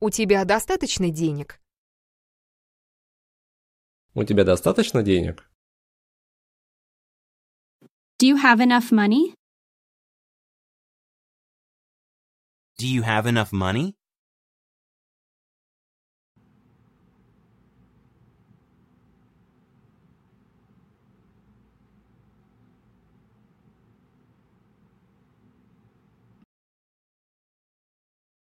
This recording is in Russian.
У тебя достаточно денег? У тебя достаточно денег? Do you have enough money? Do you have enough money?